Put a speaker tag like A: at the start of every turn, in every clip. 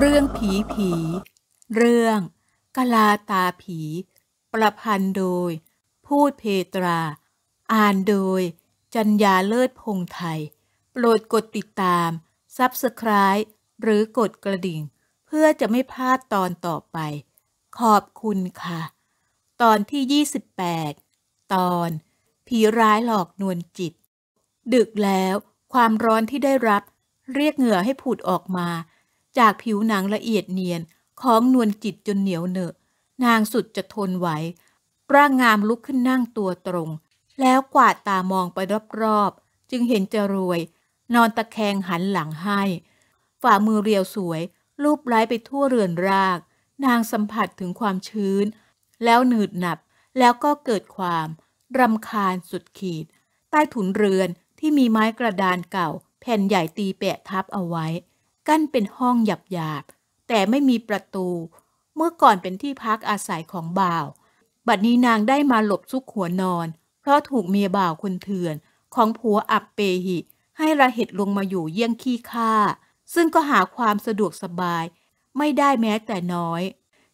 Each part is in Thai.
A: เรื่องผีผี เรื่องกลาตาผี ประพันธ์โดย พูดเพตรา อ่านโดย จัญญาเลิศพงไทย โปรดกดติดตามซับสไคร้หรือกดกระดิ่ง เพื่อจะไม่พลาดตอนต่อไป ขอบคุณค่ะ ตอนที่ 28 ตอน ผีร้ายหลอกนวลจิต ดึกแล้วความร้อนที่ได้รับ เรียกเหงื่อให้ผุดออกมาจากผิวหนังละเอียดเนียนของนวลจิตจนเหนียวเหนอะนางสุดจะทนไหว ร่างงามลุกขึ้นนั่งตัวตรง แล้วกวาดตามองไปรอบๆ จึงเห็นจะรวย นอนตะแคงหันหลังให้ฝ่ามือเรียวสวยลูบไล้ไปทั่วเรือนราก นางสัมผัสถึงความชื้น แล้วหนืดหนับแล้วก็เกิดความ รำคาญสุดขีด ใต้ถุนเรือนที่มีไม้กระดานเก่า แผ่นใหญ่ตีแปะทับเอาไว้กั้นเป็นห้องหยาบๆ แต่ไม่มีประตู เมื่อก่อนเป็นที่พักอาศัยของบ่าว บัดนี้นางได้มาหลบซุกหัวนอน เพราะถูกเมียบ่าวคนเถื่อน ของผัวอับเปหิ ให้ระเหตุลงมาอยู่เยี่ยงขี้ข้าซึ่งก็หาความสะดวกสบาย ไม่ได้แม้แต่น้อย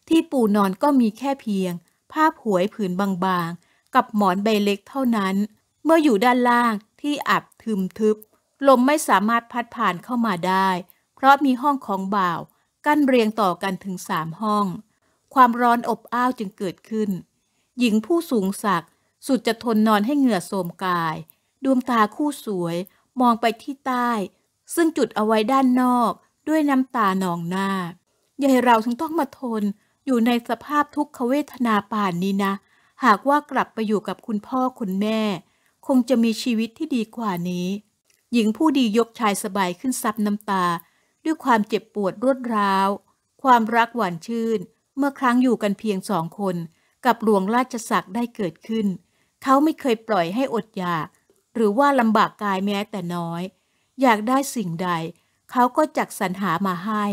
A: ที่ปูนอนก็มีแค่เพียงผ้าผวยผืนบางๆ กับหมอนใบเล็กเท่านั้น เมื่ออยู่ด้านล่างที่อับทึมทึบ ลมไม่สามารถพัดผ่านเข้ามาได้ราะมีห้องของบ่าว กั้นเรียงต่อกันถึงสามห้อง ความร้อนอบอ้าวจึงเกิดขึ้น หญิงผู้สูงศักดิ์สุดจะทนนอนให้เหงื่อโสมกาย ดวงตาคู่สวย มองไปที่ใต้ ซึ่งจุดเอาไว้ด้านนอกด้วยน้ำตาหนองหน้ายา้เราถึงต้องมาทนอยู่ในสภาพทุกขเวทนาป่านนี้นะ หากว่ากลับไปอยู่กับคุณพ่อคุณแม่ คงจะมีชีวิตที่ดีกว่านี้ หญิงผู้ดียกชายสบายขึ้นซับน้ำตาด้วยความเจ็บปวดรวดร้าว ความรักหวานชื่น เมื่อครั้งอยู่กันเพียงสองคน กับหลวงราชสักได้เกิดขึ้น เขาไม่เคยปล่อยให้อดอยาก หรือว่าลำบากกายแม้แต่น้อย อยากได้สิ่งใด เขาก็จักสรรหามาให้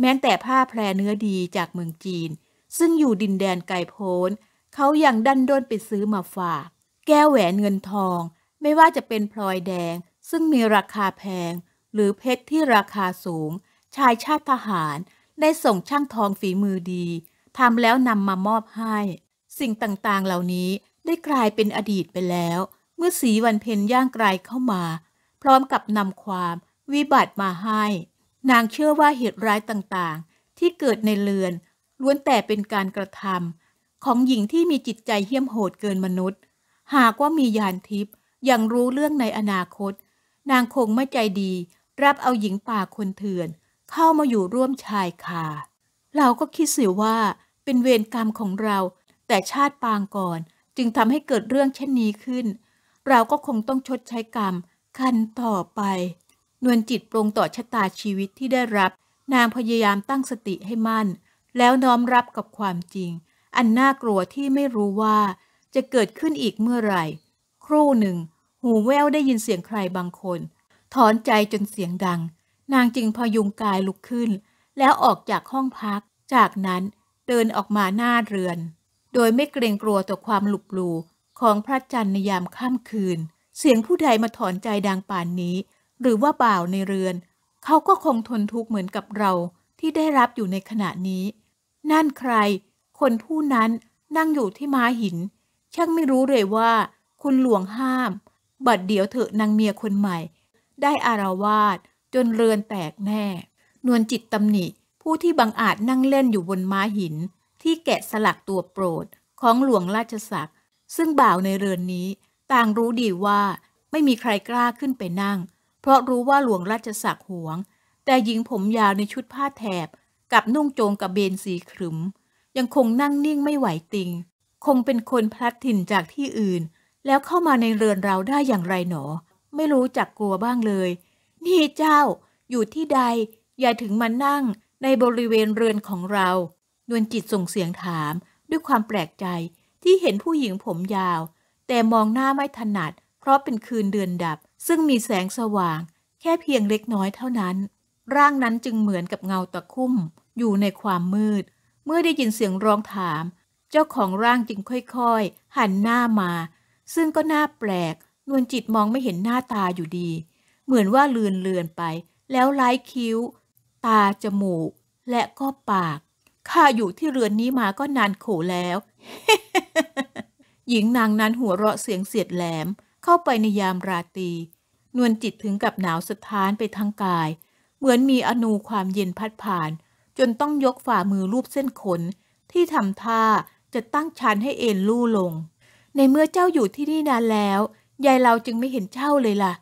A: แม้แต่ผ้าแพรเนื้อดีจากเมืองจีน ซึ่งอยู่ดินแดนไกลโพ้น เขายังดันด้นไปซื้อมาฝากแก้วแหวนเงินทอง ไม่ว่าจะเป็นพลอยแดง ซึ่งมีราคาแพงหรือเพชรที่ราคาสูง ชายชาติทหาร ได้ส่งช่างทองฝีมือดีทำแล้วนำมามอบให้ สิ่งต่างๆเหล่านี้ได้กลายเป็นอดีตไปแล้ว เมื่อสีวันเพ็ญย่างไกลเข้ามา พร้อมกับนำความวิบัติมาให้ นางเชื่อว่าเหตุร้ายต่างๆ ที่เกิดในเรือน ล้วนแต่เป็นการกระทำของหญิงที่มีจิตใจเหี้ยมโหดเกินมนุษย์ หากว่ามียานทิพย์ยังรู้เรื่องในอนาคต นางคงไม่ใจดีรับเอาหญิงป่าคนเถื่อน เข้ามาอยู่ร่วมชายคาเราก็คิดเสียว่าเป็นเวรกรรมของเรา แต่ชาติปางก่อนจึงทำให้เกิดเรื่องเช่นนี้ขึ้น เราก็คงต้องชดใช้กรรมคันต่อไป นวลจิตปรงต่อชะตาชีวิตที่ได้รับ นางพยายามตั้งสติให้มั่น แล้วน้อมรับกับความจริง อันน่ากลัวที่ไม่รู้ว่า จะเกิดขึ้นอีกเมื่อไหร่ครู่หนึ่ง หูแววได้ยินเสียงใครบางคนถอนใจจนเสียงดัง นางจึงพยุงกายลุกขึ้น แล้วออกจากห้องพัก จากนั้นเดินออกมาหน้าเรือน โดยไม่เกรงกลัวต่อความหลุกลูของพระจันทร์ในยามค่ำคืน เสียงผู้ใดมาถอนใจดังป่านนี้ หรือว่าบ่าวในเรือน เขาก็คงทนทุกข์เหมือนกับเราที่ได้รับอยู่ในขณะนี้ นั่นใคร คนผู้นั้นนั่งอยู่ที่ม้าหิน ช่างไม่รู้เลยว่าคุณหลวงห้าม บัดเดี๋ยวเถอะนางเมียคนใหม่ได้อาราวาสจนเรือนแตกแน่ นวลจิตตำหนิ ผู้ที่บังอาจนั่งเล่นอยู่บนม้าหิน ที่แกะสลักตัวโปรดของหลวงราชสักซึ่งบ่าวในเรือนนี้ ต่างรู้ดีว่า ไม่มีใครกล้าขึ้นไปนั่ง เพราะรู้ว่าหลวงราชสักหวง แต่หญิงผมยาวในชุดผ้าแถบ กับนุ่งโจงกับเบนสีขรึมยังคงนั่งนิ่งไม่ไหวติงคงเป็นคนพลัดถิ่นจากที่อื่น แล้วเข้ามาในเรือนเราได้อย่างไรหนอไม่รู้จักกลัวบ้างเลย นี่เจ้าอยู่ที่ใด อย่าถึงมานั่งในบริเวณเรือนของเรา ดวลจิตส่งเสียงถาม ด้วยความแปลกใจที่เห็นผู้หญิงผมยาว แต่มองหน้าไม่ถนัด เพราะเป็นคืนเดือนดับ ซึ่งมีแสงสว่าง แค่เพียงเล็กน้อยเท่านั้น ร่างนั้นจึงเหมือนกับเงาตะคุ่มอยู่ในความมืด เมื่อได้ยินเสียงร้องถาม เจ้าของร่างจึงค่อยๆ หันหน้ามา ซึ่งก็น่าแปลกนวลจิตมองไม่เห็นหน้าตาอยู่ดี เหมือนว่าเลือนเลือนไป แล้วไล้คิ้ว ตา จมูก และก็ปาก ข้าอยู่ที่เรือนนี้มาก็นานโขแล้ว หญิงนางนั้นหัวเราะเสียงเสียดแหลม เข้าไปในยามราตรี นวลจิตถึงกับหนาวสะท้านไปทางกาย เหมือนมีอนูความเย็นพัดผ่าน จนต้องยกฝ่ามือรูปเส้นขน ที่ทำท่าจะตั้งชันให้เอ็นลู่ลง ในเมื่อเจ้าอยู่ที่นี่นานแล้วยายเราจึงไม่เห็นเจ้าเลยล่ะ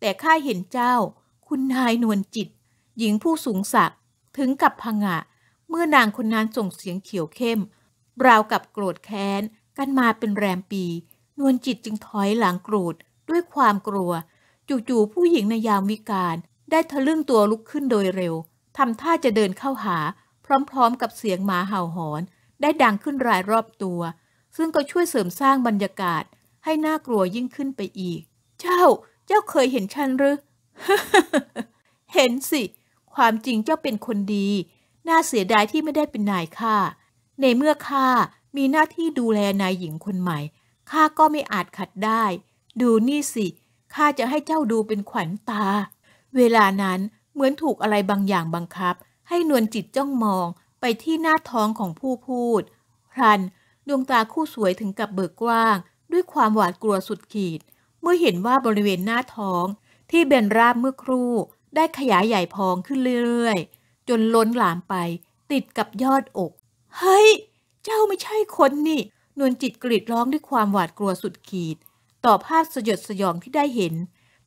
A: แต่ข้าเห็นเจ้า คุณนายนวลจิต หญิงผู้สูงศักดิ์ถึงกับพังะ เมื่อนางคนนั้นส่งเสียงเขียวเข้มราวกับโกรธแค้น กันมาเป็นแรมปี นวลจิตจึงถอยหลังโกรธด้วยความกลัว จู่ๆผู้หญิงในยามวิกาลได้ทะลึ่งตัวลุกขึ้นโดยเร็ว ทำท่าจะเดินเข้าหา พร้อมๆ กับเสียงหมาเห่าหอน ได้ดังขึ้นรายรอบตัว ซึ่งก็ช่วยเสริมสร้างบรรยากาศให้น่ากลัวยิ่งขึ้นไปอีก เจ้า เจ้าเคยเห็นฉันหรือเห็นสิ ความจริงเจ้าเป็นคนดี น่าเสียดายที่ไม่ได้เป็นนายข้า ในเมื่อข้ามีหน้าที่ดูแลนายหญิงคนใหม่ ข้าก็ไม่อาจขัดได้ ดูนี่สิ ข้าจะให้เจ้าดูเป็นขวัญตา เวลานั้นเหมือนถูกอะไรบางอย่างบังคับ ให้นวลจิตจ้องมองไปที่หน้าท้องของผู้พูด พรันดวงตาคู่สวยถึงกับเบิกกว้างด้วยความหวาดกลัวสุดขีด เมื่อเห็นว่าบริเวณหน้าท้อง ที่เบนราบเมื่อครู่ ได้ขยายใหญ่พองขึ้นเรื่อยๆ จนล้นหลามไปติดกับยอดอก เฮ้ย เจ้าไม่ใช่คนนี่ นวลจิตกรีดร้องด้วยความหวาดกลัวสุดขีด ต่อภาพสยดสยองที่ได้เห็น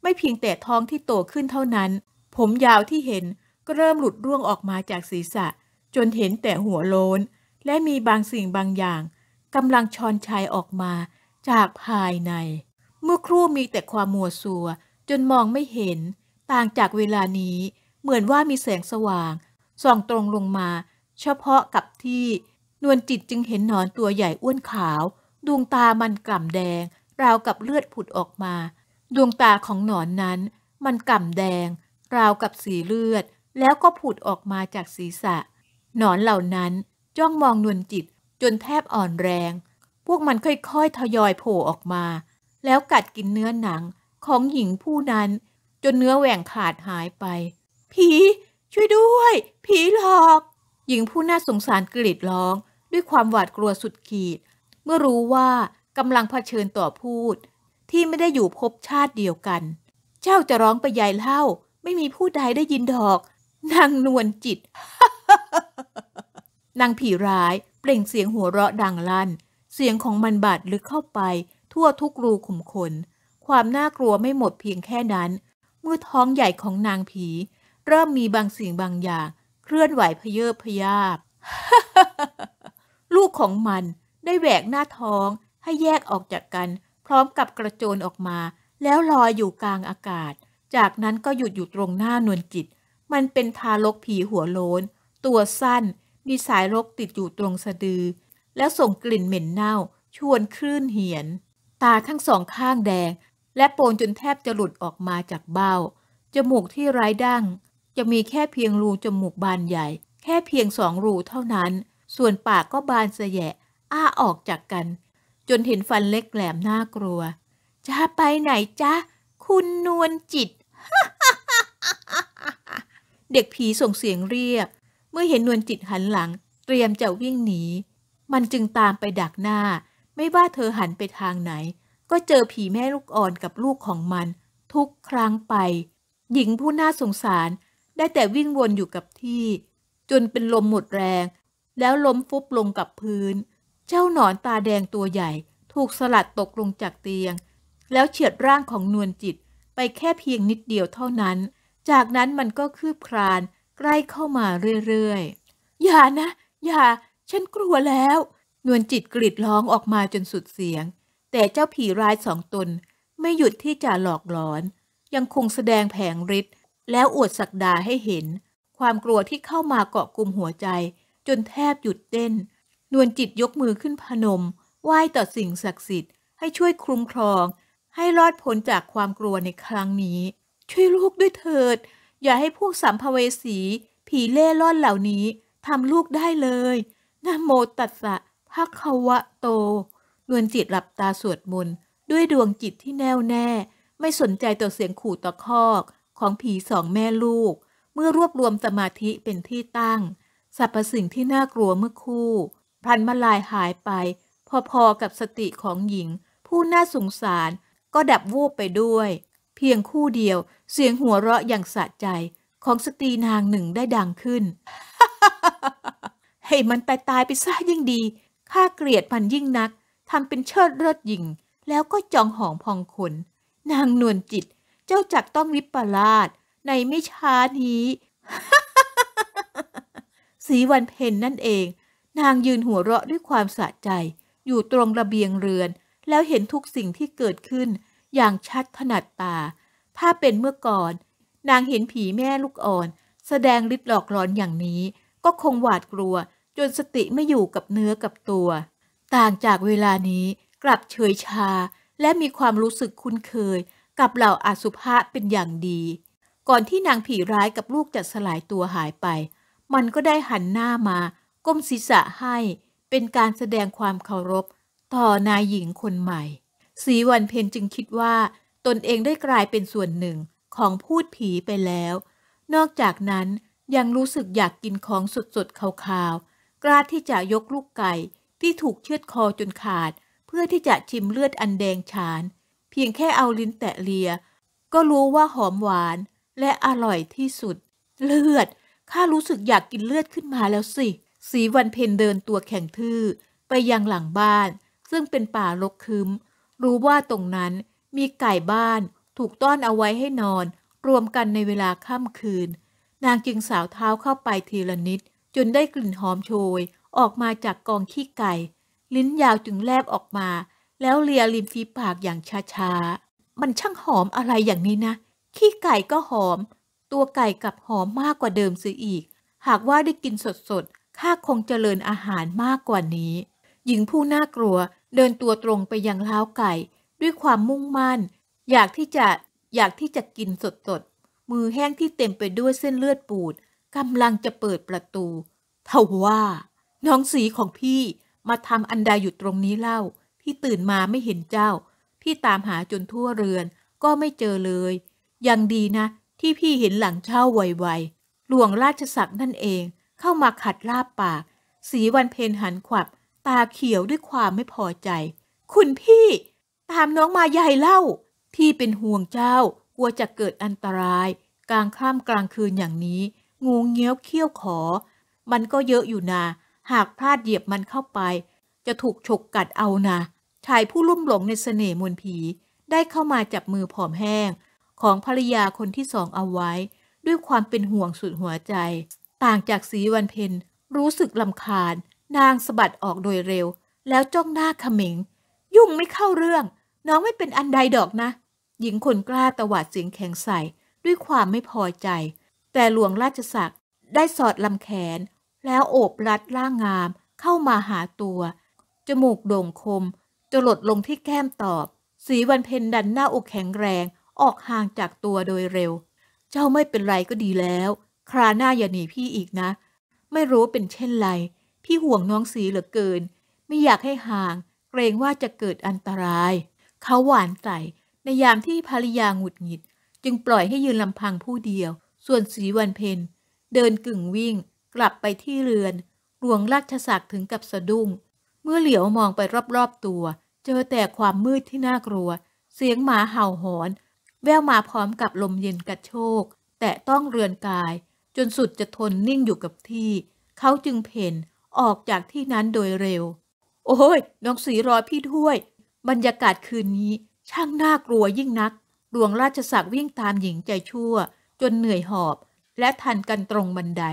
A: ไม่เพียงแต่ท้องที่โตขึ้นเท่านั้น ผมยาวที่เห็นก็เริ่มหลุดร่วงออกมาจากศีรษะ จนเห็นแต่หัวโลน และมีบางสิ่งบางอย่างกำลังชอนชัยออกมาจากภายใน เมื่อครู่มีแต่ความมัวซัวจนมองไม่เห็น ต่างจากเวลานี้ เหมือนว่ามีแสงสว่างส่องตรงลงมา เฉพาะกับที่ นวลจิตจึงเห็นหนอนตัวใหญ่อ้วนขาว ดวงตามันกล่ำแดง ราวกับเลือดผุดออกมา ดวงตาของหนอนนั้น มันกล่ำแดง ราวกับสีเลือด แล้วก็ผุดออกมาจากศีรษะ หนอนเหล่านั้นจ้องมองนวลจิตจนแทบอ่อนแรงพวกมันค่อยๆ ทยอยโผล่ออกมา แล้วกัดกินเนื้อหนังของหญิงผู้นั้น จนเนื้อแหว่งขาดหายไป ผี ช่วยด้วย ผีหลอก หญิงผู้น่าสงสารกรีดร้อง ด้วยความหวาดกลัวสุดขีด เมื่อรู้ว่ากำลังเผชิญต่อพูด ที่ไม่ได้อยู่พบชาติเดียวกัน เจ้าจะร้องไปใหญ่เล่าไม่มีผู้ใดได้ยินดอกนางนวลจิตนางผีร้ายเปล่งเสียงหัวเราะดังลั่นเสียงของมันบาดลึกเข้าไปทั่วทุกรูขุมขนความน่ากลัวไม่หมดเพียงแค่นั้นเมื่อท้องใหญ่ของนางผี เริ่มมีบางสิ่งบางอย่าง เคลื่อนไหวพเยอพยาบลูกของมันได้แหวกหน้าท้องให้แยกออกจากกัน พร้อมกับกระโจนออกมาแล้วลอยอยู่กลางอากาศ จากนั้นก็หยุดอยู่ตรงหน้านวลจิต มันเป็นทารกผีหัวโลนตัวสั้นมีสายรกติดอยู่ตรงสะดือแล้วส่งกลิ่นเหม็นเน่า ชวนคลื่นเหียน ตาทั้งสองข้างแดง และโปนจนแทบจะหลุดออกมาจากเบ้า จมูกที่ไร้ดั้งจะมีแค่เพียงรูจมูกบานใหญ่ แค่เพียงสองรูเท่านั้น ส่วนปากก็บานเสยะ อ้าออกจากกัน จนเห็นฟันเล็กแหลมน่ากลัว จะไปไหนจ๊ะคุณนวลจิต เด็กผีส่งเสียงเรียก เมื่อเห็นนวลจิตหันหลัง เตรียมจะวิ่งหนีมันจึงตามไปดักหน้า ไม่ว่าเธอหันไปทางไหน ก็เจอผีแม่ลูกอ่อนกับลูกของมัน ทุกครั้งไป หญิงผู้น่าสงสารได้แต่วิ่งวนอยู่กับที่ จนเป็นลมหมดแรง แล้วล้มฟุบลงกับพื้น เจ้าหนอนตาแดงตัวใหญ่ ถูกสลัดตกลงจากเตียง แล้วเฉียดร่างของนวลจิต ไปแค่เพียงนิดเดียวเท่านั้น จากนั้นมันก็คืบคลานใกล้เข้ามาเรื่อยๆอย่านะ อย่าฉันกลัวแล้ว นวลจิตกรีดร้องออกมาจนสุดเสียง แต่เจ้าผีร้ายสองตน ไม่หยุดที่จะหลอกหลอน ยังคงแสดงแผงฤทธิ์แล้วอวดสักดาให้เห็น ความกลัวที่เข้ามาเกาะกลุ่มหัวใจ จนแทบหยุดเต้น นวลจิตยกมือขึ้นพนมไหว้ต่อสิ่งศักดิ์สิทธิ์ ให้ช่วยคุ้มครอง ให้รอดพ้นจากความกลัวในครั้งนี้ ช่วยลูกด้วยเถิด อย่าให้พวกสัมภเวสีผีเล่ร่อนเหล่านี้ทำลูกได้เลยนะโมตัสสะภะคะวะโตนวลจิตหลับตาสวดมนต์ด้วยดวงจิตที่แน่วแน่ ไม่สนใจต่อเสียงขู่ตะคอกของผีสองแม่ลูก เมื่อรวบรวมสมาธิเป็นที่ตั้งสรรพสิ่งที่น่ากลัวเมื่อคู่พลันมาลายหายไป พอๆกับสติของหญิง ผู้น่าสงสารก็ดับวูบไปด้วย เพียงคู่เดียวเสียงหัวเราะอย่างสะใจของสตรีนางหนึ่งได้ดังขึ้นให้มันตายตายไปซะยิ่งดี ข้าเกลียดมันยิ่งนัก ทำเป็นเชิดเลิศยิง แล้วก็จองหองพองขนนางนวลจิต เจ้าจักต้องวิปลาสในไม่ช้านี้ สีวันเพ็ญนั่นเอง นางยืนหัวเราะด้วยความสะใจ อยู่ตรงระเบียงเรือน แล้วเห็นทุกสิ่งที่เกิดขึ้น อย่างชัดถนัดตา ถ้าเป็นเมื่อก่อน นางเห็นผีแม่ลูกอ่อน แสดงฤทธิ์หลอกหลอนอย่างนี้ ก็คงหวาดกลัวจนสติไม่อยู่กับเนื้อกับตัว ต่างจากเวลานี้กลับเฉยชาและมีความรู้สึกคุ้นเคยกับเหล่าอาสุภะเป็นอย่างดี ก่อนที่นางผีร้ายกับลูกจะสลายตัวหายไป มันก็ได้หันหน้ามาก้มศีรษะให้ เป็นการแสดงความเคารพต่อนายหญิงคนใหม่ สีวันเพนจึงคิดว่าตนเองได้กลายเป็นส่วนหนึ่งของพูดผีไปแล้ว นอกจากนั้นยังรู้สึกอยากกินของสดๆขาวๆกล้าที่จะยกลูกไก่ที่ถูกเชือดคอจนขาด เพื่อที่จะชิมเลือดอันแดงฉาน เพียงแค่เอาลิ้นแตะเลีย ก็รู้ว่าหอมหวาน และอร่อยที่สุด เลือด ข้ารู้สึกอยากกินเลือดขึ้นมาแล้วสิสีวันเพนเดินตัวแข็งทื่อไปยังหลังบ้าน ซึ่งเป็นป่ารกคืมรู้ว่าตรงนั้นมีไก่บ้าน ถูกต้อนเอาไว้ให้นอน รวมกันในเวลาค่ำคืน นางจึงสาวเท้าเข้าไปทีละนิดจนได้กลิ่นหอมโชยออกมาจากกองขี้ไก่ ลิ้นยาวจึงแลบออกมา แล้วเลียริมฝีปากอย่างช้าๆมันช่างหอมอะไรอย่างนี้นะ ขี้ไก่ก็หอม ตัวไก่กับหอมมากกว่าเดิมซื้ออีก หากว่าได้กินสดๆข้าคงเจริญอาหารมากกว่านี้ หญิงผู้น่ากลัวเดินตัวตรงไปยังเล้าไก่ ด้วยความมุ่งมั่น อยากที่จะอยากที่จะกินสดๆ มือแห้งที่เต็มไปด้วยเส้นเลือดปูดกำลังจะเปิดประตูเทว่า น้องสีของพี่มาทำอันใดอยู่ตรงนี้เล่า พี่ตื่นมาไม่เห็นเจ้า พี่ตามหาจนทั่วเรือนก็ไม่เจอเลย ยังดีนะที่พี่เห็นหลังเช่าไวๆหลวงราชสักนั่นเองเข้ามาขัดลาบปากสีวันเพนหันขวับ ตาเขียวด้วยความไม่พอใจ คุณพี่ ตามน้องมาใหญ่เล่าพี่เป็นห่วงเจ้ากลัวจะเกิดอันตรายกลางค่ำกลางคืนอย่างนี้งูเงี้ยวเขี้ยวขอ มันก็เยอะอยู่นา หากพลาดเหยียบมันเข้าไป จะถูกฉกกัดเอานะชายผู้ลุ่มหลงในเสน่ห์มนผี ได้เข้ามาจับมือผอมแห้ง ของภรรยาคนที่สองเอาไว้ ด้วยความเป็นห่วงสุดหัวใจ ต่างจากสีวันเพนรู้สึกลำคาญ นางสะบัดออกโดยเร็ว แล้วจ้องหน้าขมิง ยุ่งไม่เข้าเรื่อง น้องไม่เป็นอันใดดอกนะ หญิงคนกล้าตวาดเสียงแข็งใส่ด้วยความไม่พอใจแต่หลวงราชสักได้สอดลำแขน แล้วโอบรัดร่างงามเข้ามาหาตัว จมูกโด่งคม จลดลงที่แก้มตอบ สีวันเพ็ญดันหน้าอกแข็งแรงออกห่างจากตัวโดยเร็ว เจ้าไม่เป็นไรก็ดีแล้ว คราหน้าอย่าหนีพี่อีกนะ ไม่รู้เป็นเช่นไร พี่ห่วงน้องสีเหลือเกิน ไม่อยากให้ห่าง เกรงว่าจะเกิดอันตราย เขาหวานใสในยามที่ภรรยาหงุดหงิดจึงปล่อยให้ยืนลำพังผู้เดียวส่วนศรีวันเพนเดินกึ่งวิ่ง กลับไปที่เรือนหลวงราชศักดิ์ถึงกับสะดุ้ง เมื่อเหลียวมองไปรอบๆตัว เจอแต่ความมืดที่น่ากลัว เสียงหมาเห่าหอน แววมาพร้อมกับลมเย็นกัดโชกแต่ต้องเรือนกาย จนสุดจะทนนิ่งอยู่กับที่ เขาจึงเพนออกจากที่นั้นโดยเร็ว โอ้ยน้องสีรอพี่ด้วย บรรยากาศคืนนี้ช่างน่ากลัวยิ่งนักหลวงราชศักดิ์วิ่งตามหญิงใจชั่วจนเหนื่อยหอบและทันกันตรงบันได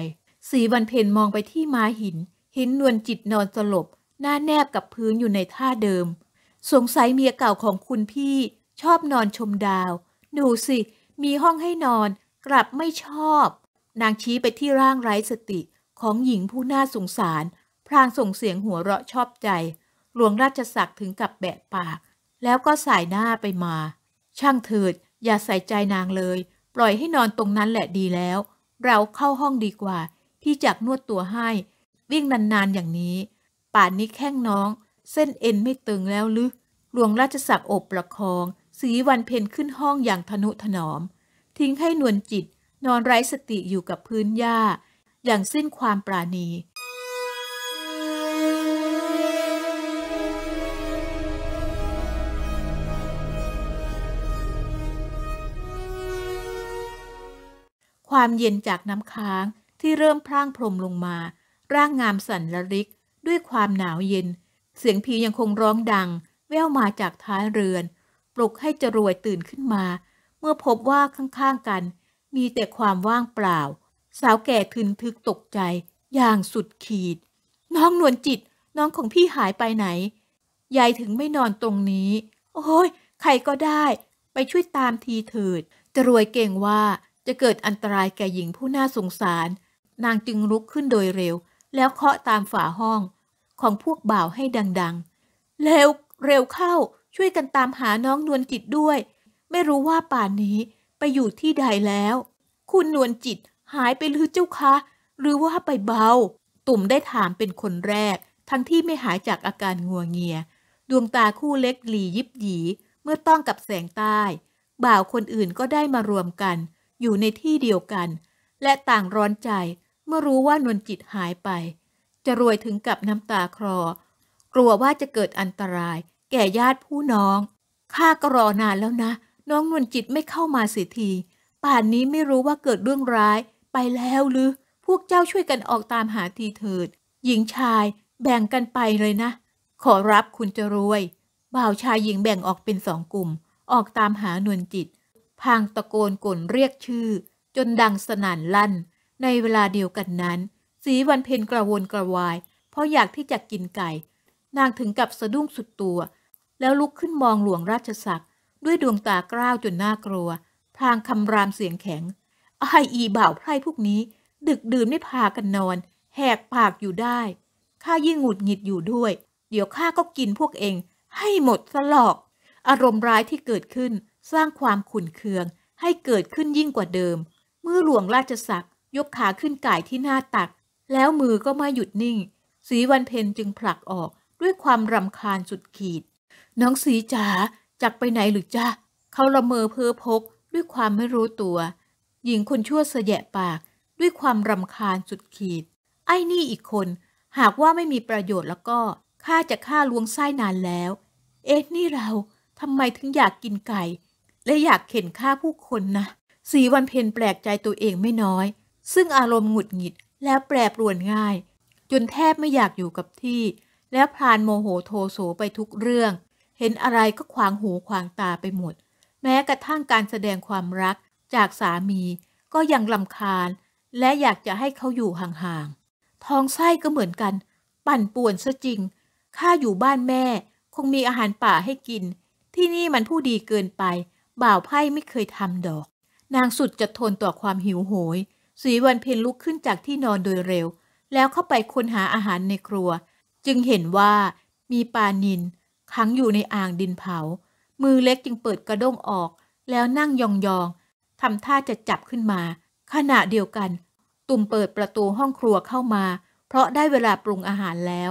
A: สีวันเพนมองไปที่ม้าหินหินนวลจิตนอนสลบ หน้าแนบกับพื้นอยู่ในท่าเดิม สงสัยเมียเก่าของคุณพี่ ชอบนอนชมดาวดูสิ มีห้องให้นอน กลับไม่ชอบ นางชี้ไปที่ร่างไร้สติของหญิงผู้น่าสงสารพรางส่งเสียงหัวเราะชอบใจ หลวงราชสักดิ์ถึงกับแบะปาก แล้วก็สายหน้าไปมา ช่างเถิดอย่าใส่ใจนางเลยล่อยให้นอนตรงนั้นแหละดีแล้ว เราเข้าห้องดีกว่าพี่จักนวดตัวให้ วิ่งนานๆ อย่างนี้ป่านนี้แข้งน้อง เส้นเอ็นไม่ตึงแล้วหรือหลวงราชศักดิ์อบประคอง สีวันเพนขึ้นห้องอย่างทนุถนอม ทิ้งให้นวลจิตนอนไร้สติอยู่กับพื้นหญ้า อย่างสิ้นความปราณีความเย็นจากน้ำค้างที่เริ่มพร่างพรมลงมา ร่างงามสั่นละริก ด้วยความหนาวเย็น เสียงผียังคงร้องดัง แว่วมาจากท้ายเรือน ปลุกให้จรวยตื่นขึ้นมา เมื่อพบว่าข้างๆกัน มีแต่ความว่างเปล่า สาวแก่ทึนทึกตกใจอย่างสุดขีด น้องนวลจิตน้องของพี่หายไปไหน ยายถึงไม่นอนตรงนี้ โอ้ย ใครก็ได้ ไปช่วยตามทีเถิด จรวยเก่งว่าจะเกิดอันตรายแก่หญิงผู้น่าสงสาร นางจึงลุกขึ้นโดยเร็ว แล้วเคาะตามฝาห้องของพวกบ่าวให้ดังๆเร็วเร็วเข้าช่วยกันตามหาน้องนวลจิตด้วย ไม่รู้ว่าป่านนี้ไปอยู่ที่ใดแล้ว คุณนวลจิตหายไปหรือเจ้าคะ หรือว่าไปเบา ตุ่มได้ถามเป็นคนแรก ทั้งที่ไม่หายจากอาการงัวเงีย ดวงตาคู่เล็กหลียิบหยีเมื่อต้องกับแสงใต้ บ่าวคนอื่นก็ได้มารวมกันอยู่ในที่เดียวกัน และต่างร้อนใจเมื่อรู้ว่านวลจิตหายไป จะรวยถึงกับน้ำตาคลอกลัวว่าจะเกิดอันตราย แก่ญาติผู้น้องข้าก็รอนานแล้วนะ น้องนวลจิตไม่เข้ามาเสียทีป่านนี้ไม่รู้ว่าเกิดเรื่องร้ายไปแล้วหรือ พวกเจ้าช่วยกันออกตามหาทีเถิด หญิงชายแบ่งกันไปเลยนะ ขอรับคุณจะรวย บ่าวชายหญิงแบ่งออกเป็นสองกลุ่ม ออกตามหานวลจิตพางตะโกนก่นเรียกชื่อจนดังสนั่นลั่น ในเวลาเดียวกันนั้น สีวันเพนกระวนกระวาย เพราะอยากที่จะกินไก่ นางถึงกับสะดุ้งสุดตัว แล้วลุกขึ้นมองหลวงราชสักด้วยดวงตากร้าวจนน่ากลัวพางคำรามเสียงแข็งไออีบ่าวไพร่พวกนี้ ดึกดื่นไม่พากันนอน แหกปากอยู่ได้ข้ายิ่งหงุดหงิดอยู่ด้วย เดี๋ยวข้าก็กินพวกเองให้หมดสลอก อารมณ์ร้ายที่เกิดขึ้นสร้างความขุ่นเคืองให้เกิดขึ้นยิ่งกว่าเดิม เมื่อหลวงราชสักดิ์ยกขาขึ้นก่ายที่หน้าตัก แล้วมือก็ไม่หยุดนิ่ง สีวันเพนจึงผลักออกด้วยความรำคาญสุดขีด น้องสีจ๋าจักไปไหนหรือจ้าเขาละเมอเพ้อพกด้วยความไม่รู้ตัว หญิงคนชั่วเสยะปากด้วยความรำคาญสุดขีด ไอ้นี่อีกคนหากว่าไม่มีประโยชน์แล้วก็ข้าจะฆ่าลวงไส้นานแล้ว เอ๊ะนี่เราทำไมถึงอยากกินไก่และอยากเข็นฆ่าผู้คนนะสีวันเพนแปลกใจตัวเองไม่น้อย ซึ่งอารมณ์หงุดหงิด และแปรปรวนง่าย จนแทบไม่อยากอยู่กับที่ แล้วพรานโมโหโทโสไปทุกเรื่อง เห็นอะไรก็ขวางหูขวางตาไปหมด แม้กระทั่งการแสดงความรักจากสามี ก็ยังลำคาญ และอยากจะให้เขาอยู่ห่างๆท้องไส้ก็เหมือนกัน ปั่นป่วนซะจริงข้าอยู่บ้านแม่ คงมีอาหารป่าให้กิน ที่นี่มันผู้ดีเกินไปบ่าวไพ่ไม่เคยทำดอก นางสุดจะทนต่อความหิวโหยสีวันเพ็ลุกขึ้นจากที่นอนโดยเร็ว แล้วเข้าไปค้นหาอาหารในครัว จึงเห็นว่ามีปลานินขังอยู่ในอ่างดินเผา มือเล็กจึงเปิดกระด้งออกแล้วนั่งยองๆ ทำท่าจะจับขึ้นมา ขณะเดียวกัน ตุ่มเปิดประตูห้องครัวเข้ามา เพราะได้เวลาปรุงอาหารแล้ว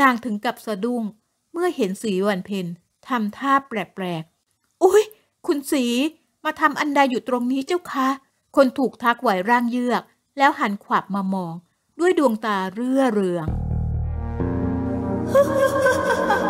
A: นางถึงกับสะดุ้งเมื่อเห็นสีวันเพ็ทำท่าแปลกๆอุ้ยคุณสีมาทำอันใดอยู่ตรงนี้เจ้าคะ คนถูกทักไหวร่างเยือก แล้วหันขวับมามองด้วยดวงตาเรื่อเรือง